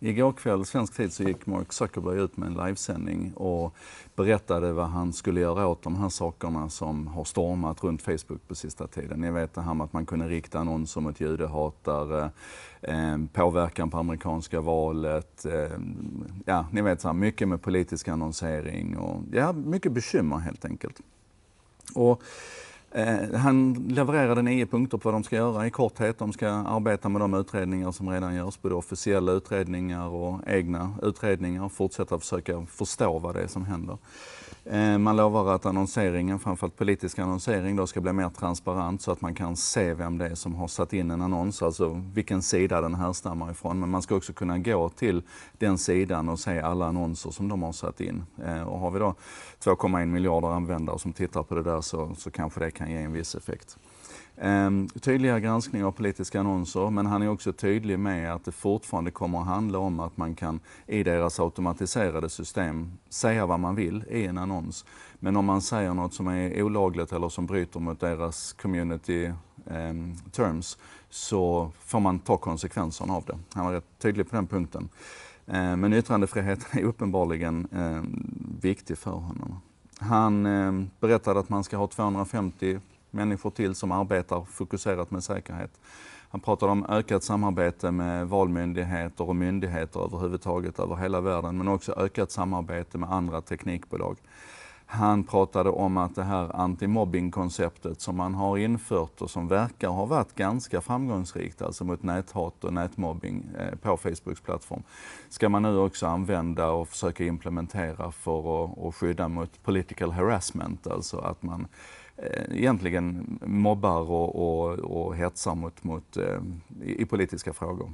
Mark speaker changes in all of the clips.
Speaker 1: Igår kväll, svensk tid, så gick Mark Zuckerberg ut med en livesändning och berättade vad han skulle göra åt de här sakerna som har stormat runt Facebook på sista tiden. Ni vet det här med att man kunde rikta annonser mot judehatare, eh, påverkan på amerikanska valet, eh, ja, ni vet så här, mycket med politisk annonsering och ja, mycket bekymmer helt enkelt. Och Eh, han levererade nio punkter på vad de ska göra i korthet. De ska arbeta med de utredningar som redan görs, både officiella utredningar och egna utredningar och fortsätta försöka förstå vad det är som händer. Eh, man lovar att annonseringen, framförallt politisk annonsering, då ska bli mer transparent så att man kan se vem det är som har satt in en annons, alltså vilken sida den härstammar ifrån. Men man ska också kunna gå till den sidan och se alla annonser som de har satt in. Eh, och har vi då 2,1 miljarder användare som tittar på det där så, så kanske det kan ge en viss effekt. Ehm, tydliga granskningar av politiska annonser, men han är också tydlig med att det fortfarande kommer att handla om att man kan i deras automatiserade system säga vad man vill i en annons. Men om man säger något som är olagligt eller som bryter mot deras community ehm, terms så får man ta konsekvenserna av det. Han var rätt tydlig på den punkten. Ehm, men yttrandefriheten är uppenbarligen ehm, viktig för honom. Han ehm, berättade att man ska ha 250 människor till som arbetar fokuserat med säkerhet. Han pratade om ökat samarbete med valmyndigheter och myndigheter överhuvudtaget över hela världen, men också ökat samarbete med andra teknikbolag. Han pratade om att det här antimobbingkonceptet som man har infört och som verkar ha varit ganska framgångsrikt, alltså mot näthat och nätmobbing eh, på Facebooks plattform, ska man nu också använda och försöka implementera för att skydda mot political harassment, alltså att man Eh, egentligen mobbar och, och, och hetsar mot, mot eh, i, i politiska frågor.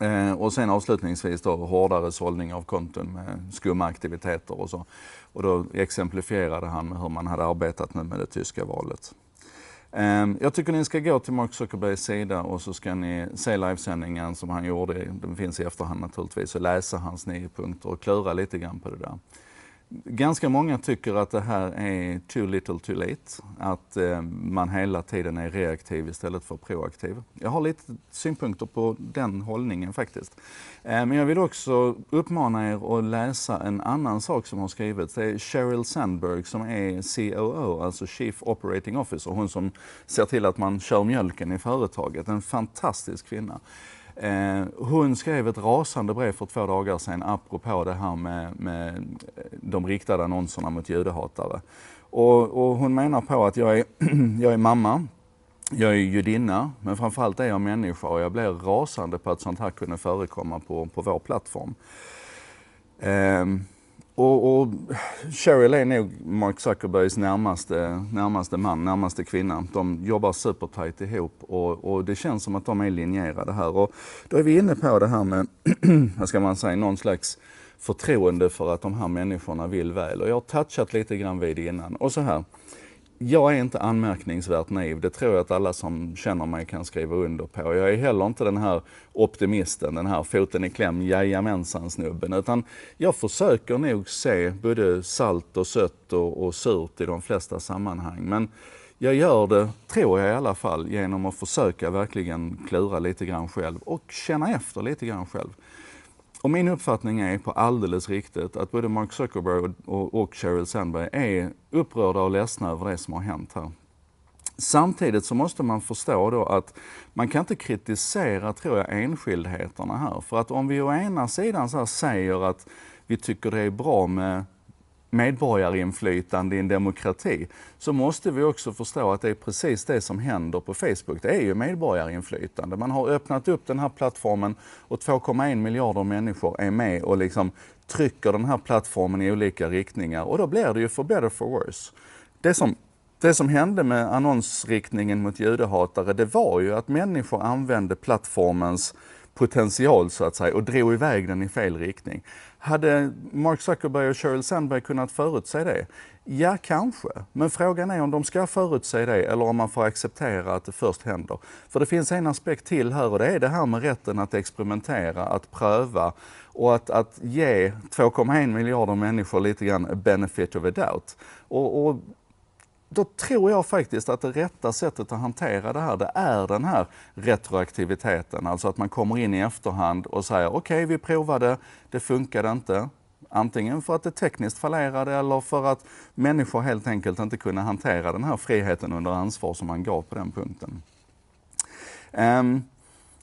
Speaker 1: Eh, och sen avslutningsvis då hårdare sållning av konton med skumma aktiviteter och så. Och då exemplifierade han med hur man hade arbetat nu med det tyska valet. Eh, jag tycker ni ska gå till Mark Zuckerbergs sida och så ska ni se livesändningen som han gjorde, den finns i efterhand naturligtvis, och läsa hans nio punkter och klura lite grann på det där. Ganska många tycker att det här är too little too late. Att eh, man hela tiden är reaktiv istället för proaktiv. Jag har lite synpunkter på den hållningen faktiskt. Eh, men jag vill också uppmana er att läsa en annan sak som har skrivits. Det är Sheryl Sandberg som är COO, alltså Chief Operating Officer. Hon som ser till att man kör mjölken i företaget. En fantastisk kvinna. Eh, hon skrev ett rasande brev för två dagar sedan apropå det här med, med eh, de riktade annonserna mot judehatare. Och, och hon menar på att jag är, jag är mamma, jag är judinna, men framförallt är jag människa och jag blev rasande på att sånt här kunde förekomma på, på vår plattform. Eh, och, och Cheryl är nog Mark Zuckerbergs närmaste, närmaste man, närmaste kvinna. De jobbar supertight ihop och, och det känns som att de är linjerade här. Och då är vi inne på det här med, vad ska man säga, någon slags förtroende för att de här människorna vill väl. Och jag har touchat lite grann vid det innan. Och så här, jag är inte anmärkningsvärt naiv, det tror jag att alla som känner mig kan skriva under på. Jag är heller inte den här optimisten, den här foten i kläm, jajamensan-snubben, utan jag försöker nog se både salt och sött och, och surt i de flesta sammanhang. Men jag gör det, tror jag i alla fall, genom att försöka verkligen klura lite grann själv och känna efter lite grann själv. Och min uppfattning är på alldeles riktigt att både Mark Zuckerberg och, och Sheryl Sandberg är upprörda och ledsna över det som har hänt här. Samtidigt så måste man förstå då att man kan inte kritisera, tror jag, enskildheterna här. För att om vi å ena sidan så säger att vi tycker det är bra med medborgarinflytande i en demokrati så måste vi också förstå att det är precis det som händer på Facebook. Det är ju medborgarinflytande. Man har öppnat upp den här plattformen och 2,1 miljarder människor är med och liksom trycker den här plattformen i olika riktningar och då blir det ju for better for worse. Det som det som hände med annonsriktningen mot judehatare, det var ju att människor använde plattformens potential så att säga och drog iväg den i fel riktning. Hade Mark Zuckerberg och Sheryl Sandberg kunnat förutse det? Ja, kanske. Men frågan är om de ska förutse det eller om man får acceptera att det först händer. För det finns en aspekt till här och det är det här med rätten att experimentera, att pröva och att, att ge 2,1 miljarder människor lite grann benefit of a doubt. Och, och då tror jag faktiskt att det rätta sättet att hantera det här, det är den här retroaktiviteten. Alltså att man kommer in i efterhand och säger okej, okay, vi provade, det funkade inte. Antingen för att det tekniskt fallerade eller för att människor helt enkelt inte kunde hantera den här friheten under ansvar som man gav på den punkten. Um,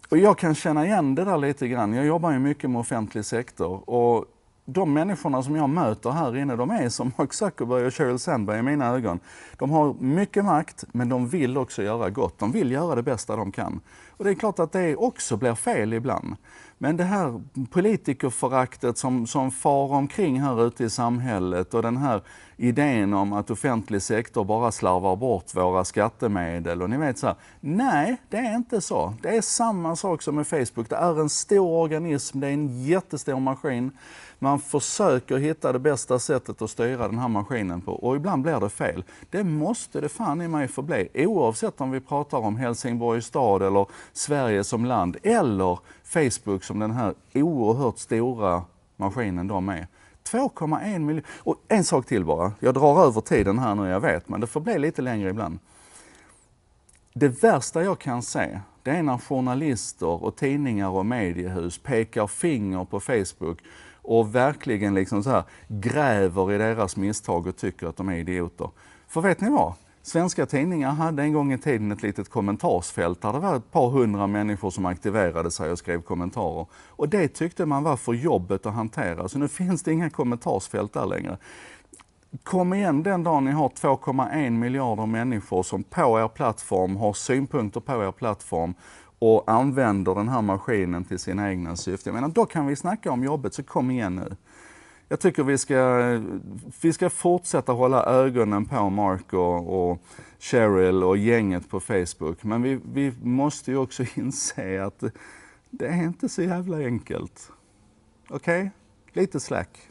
Speaker 1: och jag kan känna igen det där lite grann. Jag jobbar ju mycket med offentlig sektor och de människorna som jag möter här inne, de är som Mark Zuckerberg och Sheryl Sandberg i mina ögon. De har mycket makt, men de vill också göra gott. De vill göra det bästa de kan. Och det är klart att det också blir fel ibland. Men det här politikerföraktet som, som far omkring här ute i samhället och den här idén om att offentlig sektor bara slarvar bort våra skattemedel och ni vet så här, nej det är inte så. Det är samma sak som med Facebook. Det är en stor organism, det är en jättestor maskin. Man försöker hitta det bästa sättet att styra den här maskinen på och ibland blir det fel. Det måste det fan i mig förbli, oavsett om vi pratar om Helsingborgs stad eller Sverige som land eller Facebook liksom den här oerhört stora maskinen de är. 2,1 miljoner. Och en sak till bara. Jag drar över tiden här nu, jag vet, men det får bli lite längre ibland. Det värsta jag kan se, det är när journalister och tidningar och mediehus pekar finger på Facebook och verkligen liksom så här gräver i deras misstag och tycker att de är idioter. För vet ni vad? Svenska tidningar hade en gång i tiden ett litet kommentarsfält där det var ett par hundra människor som aktiverade sig och skrev kommentarer. Och det tyckte man var för jobbet att hantera, så nu finns det inga kommentarsfält där längre. Kom igen den dagen ni har 2,1 miljarder människor som på er plattform har synpunkter på er plattform och använder den här maskinen till sina egna syften. Jag menar, då kan vi snacka om jobbet, så kom igen nu jag tycker vi ska, vi ska fortsätta hålla ögonen på Marco och Cheryl och gänget på Facebook. Men vi, vi måste ju också inse att det är inte så jävla enkelt. Okej? Okay? Lite slack.